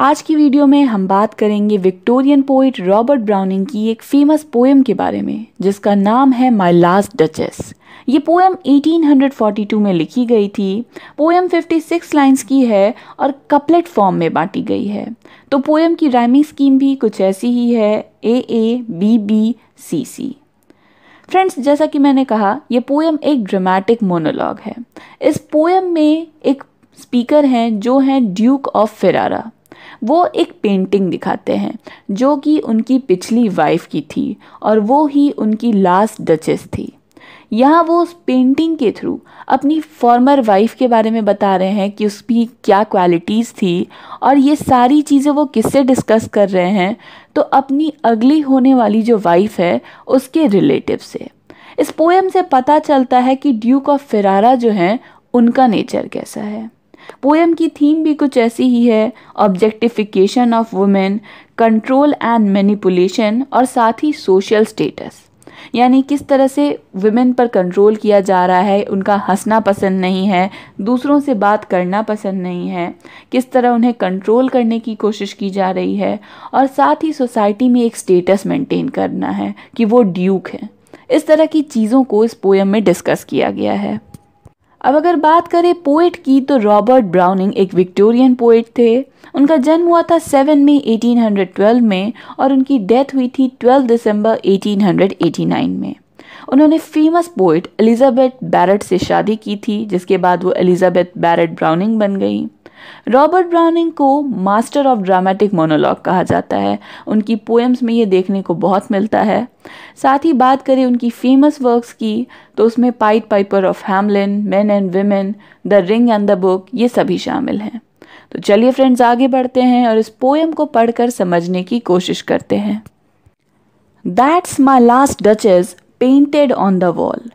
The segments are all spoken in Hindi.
आज की वीडियो में हम बात करेंगे विक्टोरियन पोइट रॉबर्ट ब्राउनिंग की एक फेमस पोएम के बारे में जिसका नाम है माई लास्ट डचेस ये पोएम 1842 में लिखी गई थी पोएम 56 लाइंस की है और कपलेट फॉर्म में बांटी गई है तो पोएम की राइमिंग स्कीम भी कुछ ऐसी ही है A A B B C C friends जैसा कि मैंने कहा यह पोएम एक ड्रामेटिक मोनोलॉग है इस पोएम में एक स्पीकर हैं जो हैं ड्यूक ऑफ फिरारा वो एक पेंटिंग दिखाते हैं जो कि उनकी पिछली वाइफ की थी और वो ही उनकी लास्ट डचेस थी यहाँ वो उस पेंटिंग के थ्रू अपनी फॉर्मर वाइफ के बारे में बता रहे हैं कि उसकी क्या क्वालिटीज़ थी और ये सारी चीज़ें वो किससे डिस्कस कर रहे हैं तो अपनी अगली होने वाली जो वाइफ है उसके रिलेटिव से इस पोएम से पता चलता है कि ड्यूक ऑफ फिरारा जो हैं उनका नेचर कैसा है पोएम की थीम भी कुछ ऐसी ही है objectification of women control and manipulation और साथ ही सोशल स्टेटस यानी किस तरह से वुमेन पर कंट्रोल किया जा रहा है उनका हंसना पसंद नहीं है दूसरों से बात करना पसंद नहीं है किस तरह उन्हें कंट्रोल करने की कोशिश की जा रही है और साथ ही सोसाइटी में एक स्टेटस मेंटेन करना है कि वो ड्यूक है इस तरह की चीज़ों को इस पोएम में डिस्कस किया गया है अब अगर बात करें पोइट की तो रॉबर्ट ब्राउनिंग एक विक्टोरियन पोइट थे उनका जन्म हुआ था 7 मई 1812 में और उनकी डेथ हुई थी 12 दिसंबर 1889 में उन्होंने फेमस पोइट एलिजाबेथ बैरट से शादी की थी जिसके बाद वो एलिजाबेथ बैरट ब्राउनिंग बन गई रॉबर्ट ब्राउनिंग को मास्टर ऑफ ड्रामेटिक मोनोलॉग कहा जाता है उनकी पोएम्स में ये देखने को बहुत मिलता है साथ ही बात करें उनकी फेमस वर्क्स की तो उसमें pied piper of Hamelin men and women the ring and the book ये सभी शामिल हैं तो चलिए फ्रेंड्स आगे बढ़ते हैं और इस पोएम को पढ़कर समझने की कोशिश करते हैं that's my last duchess painted on the wall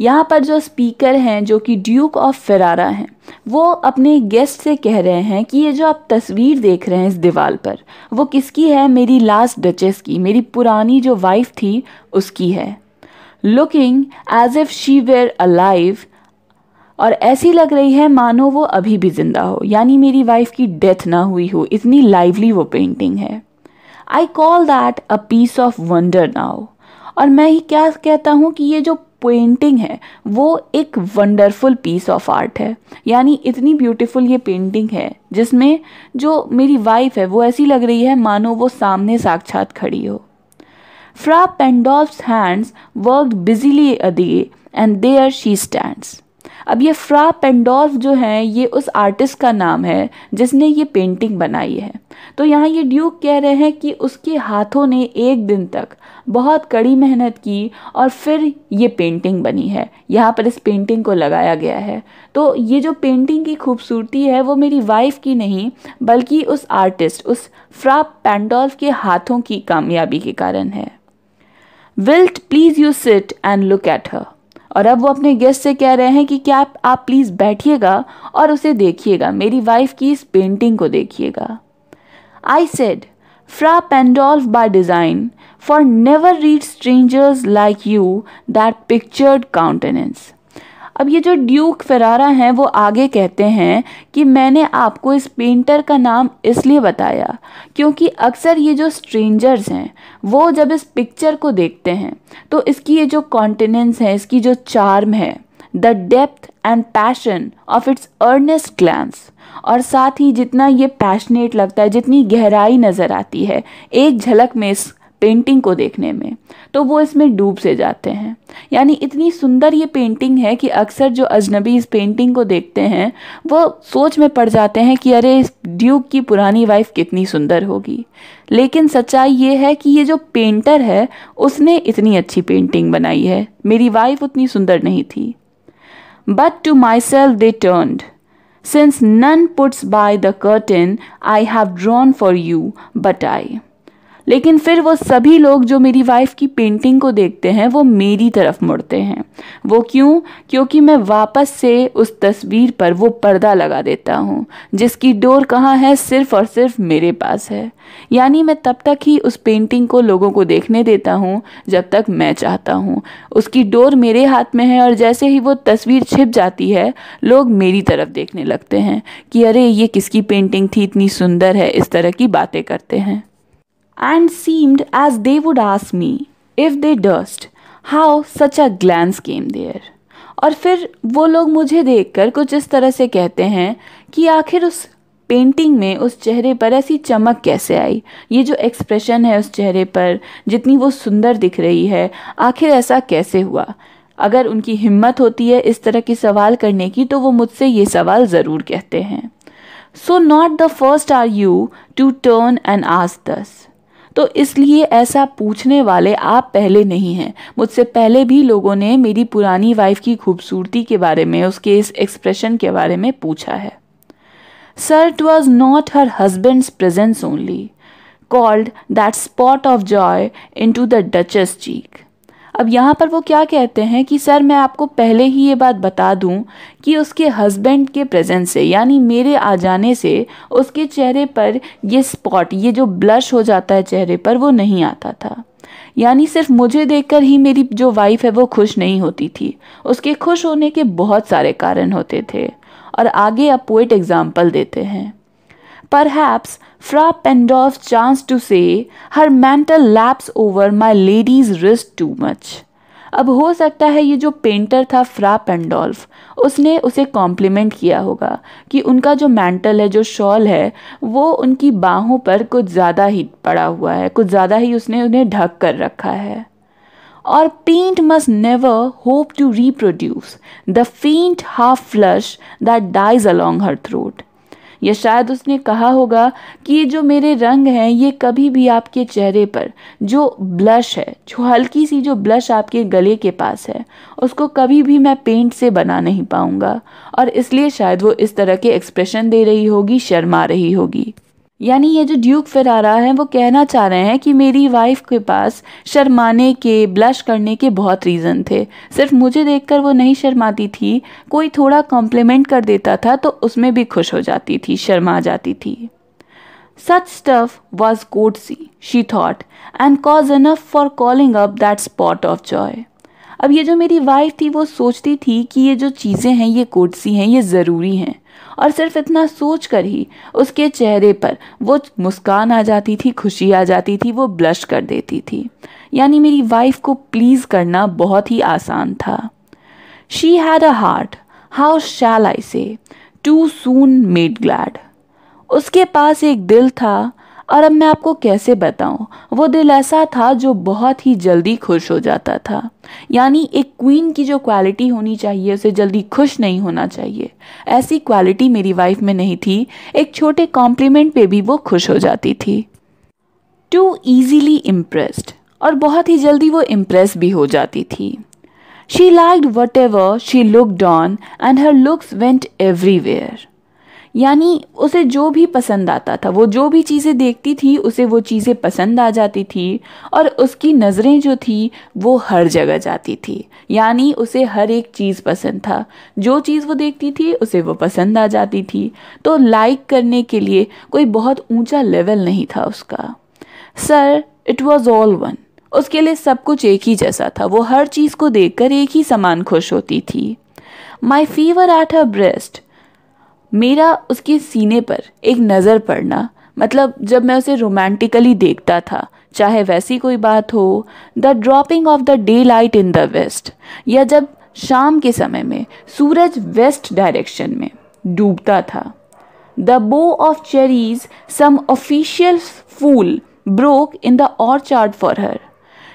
यहाँ पर जो स्पीकर हैं जो कि ड्यूक ऑफ फरारा हैं वो अपने गेस्ट से कह रहे हैं कि ये जो आप तस्वीर देख रहे हैं इस दीवार पर वो किसकी है मेरी लास्ट डचेस की मेरी पुरानी जो वाइफ थी उसकी है looking as if she were alive और ऐसी लग रही है मानो वो अभी भी ज़िंदा हो यानी मेरी वाइफ की डेथ ना हुई हो इतनी लाइवली वो पेंटिंग है I call that a piece of wonder now और मैं ही क्या कहता हूँ कि ये जो पेंटिंग है वो एक वंडरफुल पीस ऑफ आर्ट है यानी इतनी ब्यूटीफुल ये पेंटिंग है जिसमें जो मेरी वाइफ है वो ऐसी लग रही है मानो वो सामने साक्षात खड़ी हो Fra Pandolf's hands work busily a and and there she stands. अब ये फ्रा पेंडोल्फ जो है ये उस आर्टिस्ट का नाम है जिसने ये पेंटिंग बनाई है तो यहाँ ये ड्यूक कह रहे हैं कि उसके हाथों ने एक दिन तक बहुत कड़ी मेहनत की और फिर ये पेंटिंग बनी है यहाँ पर इस पेंटिंग को लगाया गया है तो ये जो पेंटिंग की खूबसूरती है वो मेरी वाइफ की नहीं बल्कि उस आर्टिस्ट उस फ्रा पेंडोल्फ के हाथों की कामयाबी के कारण है wilt please you sit and look at her और अब वो अपने गेस्ट से कह रहे हैं कि क्या आप, आप प्लीज़ बैठिएगा और उसे देखिएगा मेरी वाइफ की इस पेंटिंग को देखिएगा I said Fra Pandolf by design for never read strangers like you that pictured countenance अब ये जो ड्यूक फरारा हैं वो आगे कहते हैं कि मैंने आपको इस पेंटर का नाम इसलिए बताया क्योंकि अक्सर ये जो स्ट्रेंजर्स हैं वो जब इस पिक्चर को देखते हैं तो इसकी ये जो कॉन्टिनेंस है इसकी जो चार्म है the depth and passion of its earnest glance और साथ ही जितना ये पैशनेट लगता है जितनी गहराई नज़र आती है एक झलक में इस पेंटिंग को देखने में तो वो इसमें डूब से जाते हैं यानी इतनी सुंदर ये पेंटिंग है कि अक्सर जो अजनबी इस पेंटिंग को देखते हैं वो सोच में पड़ जाते हैं कि अरे इस ड्यूक की पुरानी वाइफ कितनी सुंदर होगी लेकिन सच्चाई ये है कि ये जो पेंटर है उसने इतनी अच्छी पेंटिंग बनाई है मेरी वाइफ उतनी सुंदर नहीं थी but to myself they turned since none puts by the curtain I have drawn for you but I लेकिन फिर वो सभी लोग जो मेरी वाइफ की पेंटिंग को देखते हैं वो मेरी तरफ मुड़ते हैं वो क्यों क्योंकि मैं वापस से उस तस्वीर पर वो पर्दा लगा देता हूँ जिसकी डोर कहाँ है सिर्फ और सिर्फ मेरे पास है यानी मैं तब तक ही उस पेंटिंग को लोगों को देखने देता हूँ जब तक मैं चाहता हूँ उसकी डोर मेरे हाथ में है और जैसे ही वो तस्वीर छिप जाती है लोग मेरी तरफ देखने लगते हैं कि अरे ये किसकी पेंटिंग थी इतनी सुंदर है इस तरह की बातें करते हैं and seemed as they would ask me if they durst how such a glance came there. और फिर वो लोग मुझे देखकर कुछ इस तरह से कहते हैं कि आखिर उस पेंटिंग में उस चेहरे पर ऐसी चमक कैसे आई ये जो एक्सप्रेशन है उस चेहरे पर जितनी वो सुंदर दिख रही है आखिर ऐसा कैसे हुआ अगर उनकी हिम्मत होती है इस तरह के सवाल करने की तो वो मुझसे ये सवाल ज़रूर कहते हैं so not the first are you to turn and ask thus तो इसलिए ऐसा पूछने वाले आप पहले नहीं हैं मुझसे पहले भी लोगों ने मेरी पुरानी वाइफ की खूबसूरती के बारे में उसके इस एक्सप्रेशन के बारे में पूछा है sir it was not her husband's presence only called that spot of joy into the duchess cheek अब यहाँ पर वो क्या कहते हैं कि सर मैं आपको पहले ही ये बात बता दूँ कि उसके हस्बैंड के प्रेजेंस से यानी मेरे आ जाने से उसके चेहरे पर ये स्पॉट ये जो ब्लश हो जाता है चेहरे पर वो नहीं आता था यानी सिर्फ मुझे देखकर ही मेरी जो वाइफ है वो खुश नहीं होती थी उसके खुश होने के बहुत सारे कारण होते थे और आगे आप पोइट एग्जाम्पल देते हैं Perhaps Fra Pandolf chanced to say, her mantle laps over my lady's wrist too much. अब हो सकता है ये जो पेंटर था फ्रा पेंडोल्फ उसने उसे कॉम्प्लीमेंट किया होगा कि उनका जो मैंटल है जो शॉल है वो उनकी बाहों पर कुछ ज़्यादा ही पड़ा हुआ है कुछ ज़्यादा ही उसने उन्हें ढक कर रखा है और paint must never hope to reproduce the faint half flush that dies along her throat या शायद उसने कहा होगा कि ये जो मेरे रंग हैं ये कभी भी आपके चेहरे पर जो ब्लश है जो हल्की सी जो ब्लश आपके गले के पास है उसको कभी भी मैं पेंट से बना नहीं पाऊँगा और इसलिए शायद वो इस तरह के एक्सप्रेशन दे रही होगी शर्मा रही होगी यानी ये जो ड्यूक फिरारा है वो कहना चाह रहे हैं कि मेरी वाइफ के पास शर्माने के ब्लश करने के बहुत रीज़न थे सिर्फ मुझे देखकर वो नहीं शर्माती थी कोई थोड़ा कॉम्प्लीमेंट कर देता था तो उसमें भी खुश हो जाती थी शर्मा जाती थी stuff was god see she thought and cause enough for calling up that spot of joy अब ये जो मेरी वाइफ थी वो सोचती थी कि ये जो चीज़ें हैं ये सी हैं ये ज़रूरी हैं और सिर्फ इतना सोच कर ही उसके चेहरे पर वो मुस्कान आ जाती थी खुशी आ जाती थी वो ब्लश कर देती थी यानी मेरी वाइफ को प्लीज़ करना बहुत ही आसान था she had a heart how shall I say too soon made glad उसके पास एक दिल था और अब मैं आपको कैसे बताऊं वो दिल ऐसा था जो बहुत ही जल्दी खुश हो जाता था यानी एक क्वीन की जो क्वालिटी होनी चाहिए उसे जल्दी खुश नहीं होना चाहिए ऐसी क्वालिटी मेरी वाइफ में नहीं थी एक छोटे कॉम्प्लीमेंट पे भी वो खुश हो जाती थी टू ईजीली इम्प्रेस्ड और बहुत ही जल्दी वो इम्प्रेस भी हो जाती थी she like whatever she look on and her looks went everywhere यानी उसे जो भी पसंद आता था वो जो भी चीज़ें देखती थी उसे वो चीज़ें पसंद आ जाती थी और उसकी नज़रें जो थी वो हर जगह जाती थी यानी उसे हर एक चीज़ पसंद था जो चीज़ वो देखती थी उसे वो पसंद आ जाती थी तो लाइक करने के लिए कोई बहुत ऊंचा लेवल नहीं था उसका sir it was all one उसके लिए सब कुछ एक ही जैसा था वो हर चीज़ को देखकर एक ही समान खुश होती थी my favour at her breast मेरा उसके सीने पर एक नज़र पड़ना मतलब जब मैं उसे रोमांटिकली देखता था चाहे वैसी कोई बात हो the dropping of the daylight in the west या जब शाम के समय में सूरज वेस्ट डायरेक्शन में डूबता था the bough of cherries some officious fool broke in the orchard for her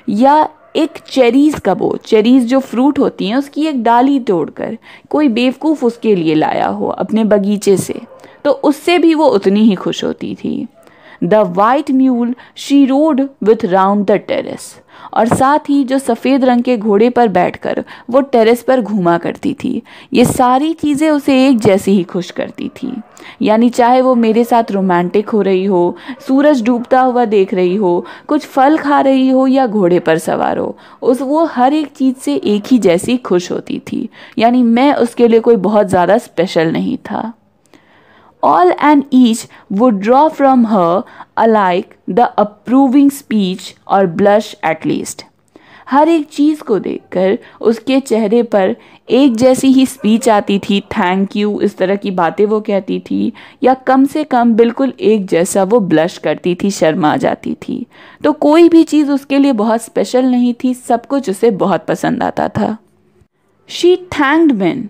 या एक चेरीज़ का बो चेरीज़ जो फ्रूट होती हैं उसकी एक डाली तोड़कर कोई बेवकूफ़ उसके लिए लाया हो अपने बगीचे से तो उससे भी वो उतनी ही खुश होती थी the white mule she rode with round the terrace और साथ ही जो सफ़ेद रंग के घोड़े पर बैठकर वो टेरेस पर घूमा करती थी ये सारी चीज़ें उसे एक जैसी ही खुश करती थी यानी चाहे वो मेरे साथ रोमांटिक हो रही हो सूरज डूबता हुआ देख रही हो कुछ फल खा रही हो या घोड़े पर सवार हो उस वो हर एक चीज़ से एक ही जैसी खुश होती थी यानी मैं उसके लिए कोई बहुत ज़्यादा स्पेशल नहीं था all and each would draw from her alike the approving speech और blush at least. हर एक चीज़ को देखकर उसके चेहरे पर एक जैसी ही स्पीच आती थी थैंक यू इस तरह की बातें वो कहती थी या कम से कम बिल्कुल एक जैसा वो ब्लश करती थी शर्मा जाती थी तो कोई भी चीज़ उसके लिए बहुत स्पेशल नहीं थी सब कुछ उसे बहुत पसंद आता था she thanked men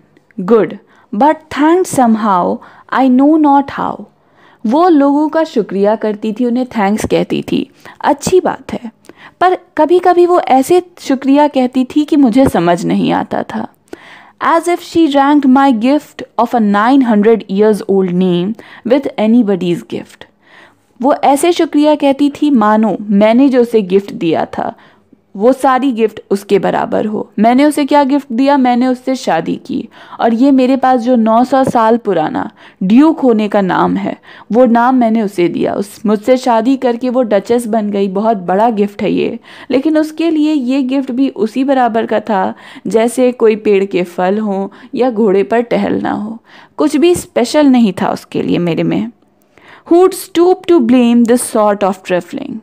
good but thanked somehow I know not how वो लोगों का शुक्रिया करती थी उन्हें थैंक्स कहती थी अच्छी बात है पर कभी कभी वो ऐसे शुक्रिया कहती थी कि मुझे समझ नहीं आता था as if she ranked my gift of a nine hundred years old name with anybody's gift वो ऐसे शुक्रिया कहती थी मानो मैंने जो उसे गिफ्ट दिया था वो सारी गिफ्ट उसके बराबर हो मैंने उसे क्या गिफ्ट दिया मैंने उससे शादी की और ये मेरे पास जो 900 साल पुराना ड्यूक होने का नाम है वो नाम मैंने उसे दिया उस मुझसे शादी करके वो डचेस बन गई बहुत बड़ा गिफ्ट है ये लेकिन उसके लिए ये गिफ्ट भी उसी बराबर का था जैसे कोई पेड़ के फल हों या घोड़े पर टहलना हो कुछ भी स्पेशल नहीं था उसके लिए मेरे में who'd stoop to blame this sort of trifling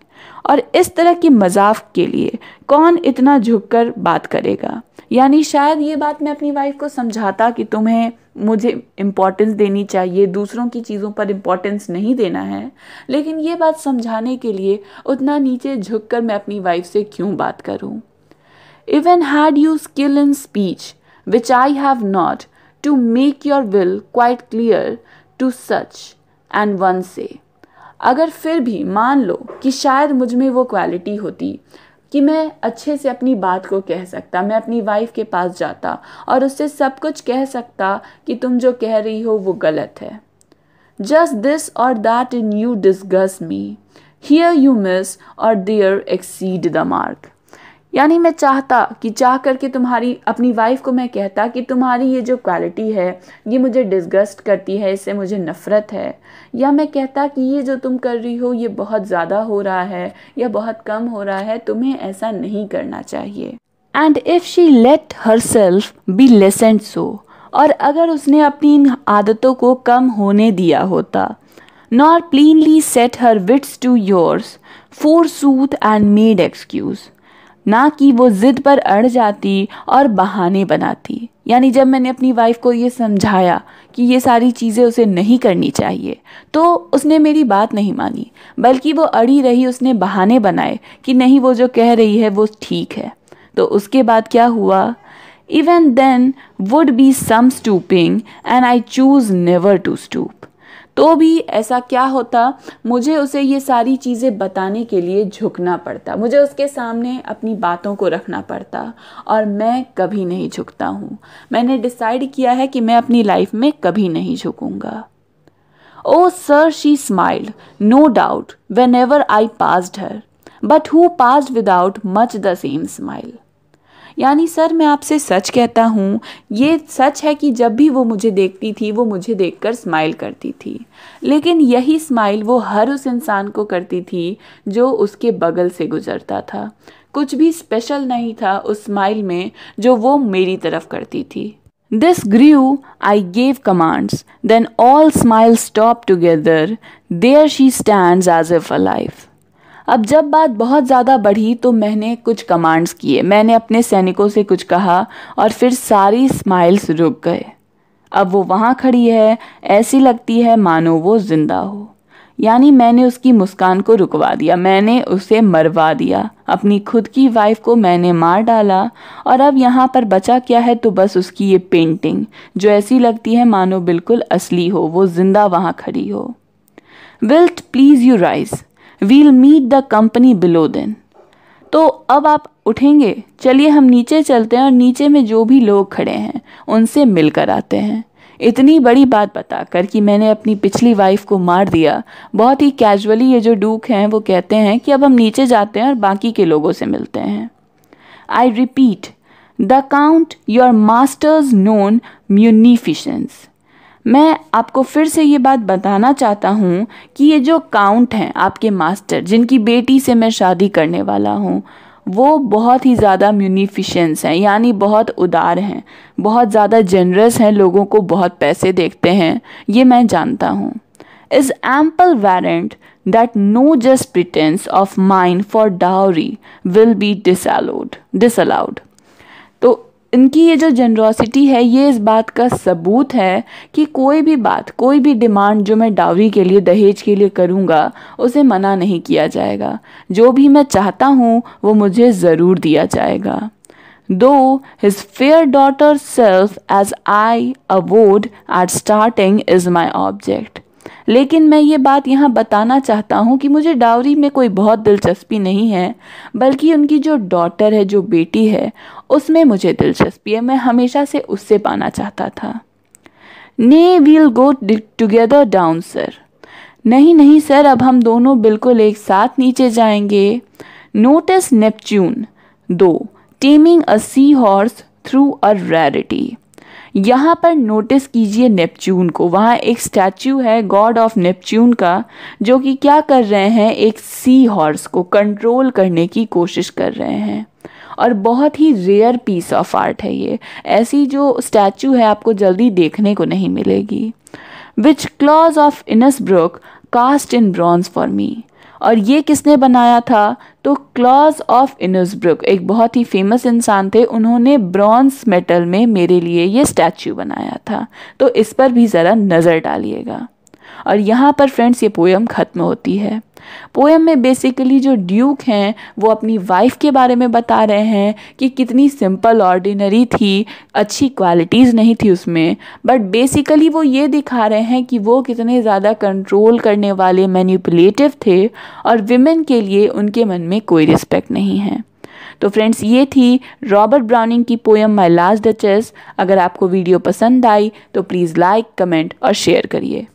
और इस तरह की मजाक के लिए कौन इतना झुककर बात करेगा यानी शायद ये बात मैं अपनी वाइफ को समझाता कि तुम्हें मुझे इम्पोर्टेंस देनी चाहिए दूसरों की चीज़ों पर इम्पोर्टेंस नहीं देना है लेकिन ये बात समझाने के लिए उतना नीचे झुककर मैं अपनी वाइफ से क्यों बात करूं even had you skill in speech which I have not to make your will quite clear to such and one say अगर फिर भी मान लो कि शायद मुझ में वो क्वालिटी होती कि मैं अच्छे से अपनी बात को कह सकता मैं अपनी वाइफ के पास जाता और उससे सब कुछ कह सकता कि तुम जो कह रही हो वो गलत है just this or that in you disgusts me here you miss or there exceed the mark यानी मैं चाहता कि चाह करके तुम्हारी अपनी वाइफ को मैं कहता कि तुम्हारी ये जो क्वालिटी है ये मुझे डिसगस्ट करती है इससे मुझे नफ़रत है या मैं कहता कि ये जो तुम कर रही हो ये बहुत ज़्यादा हो रहा है या बहुत कम हो रहा है तुम्हें ऐसा नहीं करना चाहिए and if she let herself be lessoned so और अगर उसने अपनी इन आदतों को कम होने दिया होता nor plainly set her wits to yours forsooth and made excuse ना कि वो ज़िद पर अड़ जाती और बहाने बनाती यानी जब मैंने अपनी वाइफ को ये समझाया कि ये सारी चीज़ें उसे नहीं करनी चाहिए तो उसने मेरी बात नहीं मानी बल्कि वो अड़ी रही उसने बहाने बनाए कि नहीं वो जो कह रही है वो ठीक है तो उसके बाद क्या हुआ even then would be some stooping and I choose never to stoop तो भी ऐसा क्या होता मुझे उसे ये सारी चीज़ें बताने के लिए झुकना पड़ता मुझे उसके सामने अपनी बातों को रखना पड़ता और मैं कभी नहीं झुकता हूँ मैंने डिसाइड किया है कि मैं अपनी लाइफ में कभी नहीं झुकूँगा oh sir she smiled no doubt whenever I passed her but who passed without much the same smile यानी सर मैं आपसे सच कहता हूँ ये सच है कि जब भी वो मुझे देखती थी वो मुझे देखकर स्माइल करती थी लेकिन यही स्माइल वो हर उस इंसान को करती थी जो उसके बगल से गुजरता था कुछ भी स्पेशल नहीं था उस स्माइल में जो वो मेरी तरफ करती थी grew I gave commands then all smiles stopped together there she stands as as if life अब जब बात बहुत ज़्यादा बढ़ी तो मैंने कुछ कमांड्स किए मैंने अपने सैनिकों से कुछ कहा और फिर सारी स्माइल्स रुक गए अब वो वहाँ खड़ी है ऐसी लगती है मानो वो जिंदा हो यानी मैंने उसकी मुस्कान को रुकवा दिया मैंने उसे मरवा दिया अपनी खुद की वाइफ को मैंने मार डाला और अब यहाँ पर बचा क्या है तो बस उसकी ये पेंटिंग जो ऐसी लगती है मानो बिल्कुल असली हो वो जिंदा वहाँ खड़ी हो wilt please you rise we'll meet the company below then तो अब आप उठेंगे चलिए हम नीचे चलते हैं और नीचे में जो भी लोग खड़े हैं उनसे मिलकर आते हैं इतनी बड़ी बात बताकर कि मैंने अपनी पिछली वाइफ को मार दिया बहुत ही कैजुअली ये जो डूक हैं वो कहते हैं कि अब हम नीचे जाते हैं और बाकी के लोगों से मिलते हैं I repeat the count your master's known munificence मैं आपको फिर से ये बात बताना चाहता हूँ कि ये जो काउंट हैं आपके मास्टर जिनकी बेटी से मैं शादी करने वाला हूँ वो बहुत ही ज़्यादा म्यूनिफिशेंस हैं यानी बहुत उदार हैं बहुत ज़्यादा जनरस हैं लोगों को बहुत पैसे देखते हैं ये मैं जानता हूँ is ample warrant that no just pretence of mine for dowry will be disallowed disallowed इनकी ये जो जनरोसिटी है ये इस बात का सबूत है कि कोई भी बात कोई भी डिमांड जो मैं डावरी के लिए दहेज के लिए करूँगा उसे मना नहीं किया जाएगा जो भी मैं चाहता हूँ वो मुझे ज़रूर दिया जाएगा though his fair daughter's self as I avowed at starting is my object लेकिन मैं ये बात यहाँ बताना चाहता हूँ कि मुझे डावरी में कोई बहुत दिलचस्पी नहीं है बल्कि उनकी जो डॉटर है जो बेटी है उसमें मुझे दिलचस्पी है मैं हमेशा से उससे पाना चाहता था nay we'll go together down sir नहीं नहीं सर अब हम दोनों बिल्कुल एक साथ नीचे जाएंगे notice Neptune though taming a sea horse thought a rarity यहाँ पर नोटिस कीजिए नेपच्यून को वहाँ एक स्टैचू है गॉड ऑफ नेपच्यून का जो कि क्या कर रहे हैं एक सी हॉर्स को कंट्रोल करने की कोशिश कर रहे हैं और बहुत ही रेयर पीस ऑफ आर्ट है ये ऐसी जो स्टैचू है आपको जल्दी देखने को नहीं मिलेगी which Claus of Innsbruck cast in bronze for me और ये किसने बनाया था तो क्लॉज ऑफ इनसब्रुक एक बहुत ही फेमस इंसान थे उन्होंने ब्रॉन्ज मेटल में मेरे लिए ये स्टैचू बनाया था तो इस पर भी ज़रा नज़र डालिएगा और यहाँ पर फ्रेंड्स ये पोएम ख़त्म होती है पोएम में बेसिकली जो ड्यूक हैं वो अपनी वाइफ के बारे में बता रहे हैं कि कितनी सिंपल ऑर्डिनरी थी अच्छी क्वालिटीज़ नहीं थी उसमें बट बेसिकली वो ये दिखा रहे हैं कि वो कितने ज़्यादा कंट्रोल करने वाले मैन्यूपुलेटिव थे और विमेन के लिए उनके मन में कोई रिस्पेक्ट नहीं है तो फ्रेंड्स ये थी रॉबर्ट ब्राउनिंग की पोएम माई लास्ट डचेस अगर आपको वीडियो पसंद आई तो प्लीज़ लाइक कमेंट और शेयर करिए